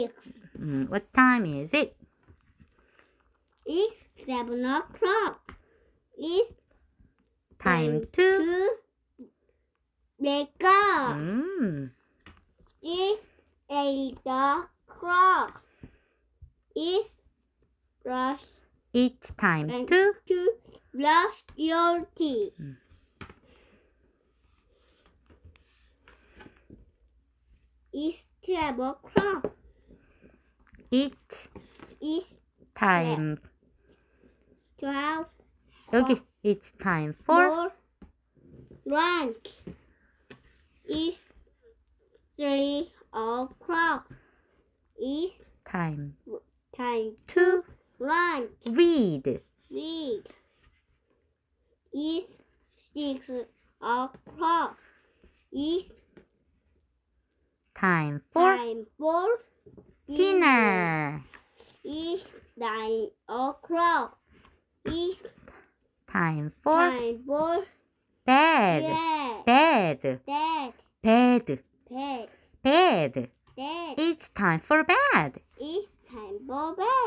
Mm, what time is it? It's 7 o'clock. It's time, time to, to wake up. Mm. It's 8 o'clock. It's brush. It's time to, to brush your teeth. Mm. It's 12 o'clock it is time. 12. Okay, it's time for lunch. It's 3 o'clock. It's time. Time to lunch. Read. Read. It's 6 o'clock. It's time for, time for dinner. dinner nine o'clock. It's time for, time for bed. Bed. Bed. Bed. Bed. Bed. Bed. It's time for bed. It's time for bed.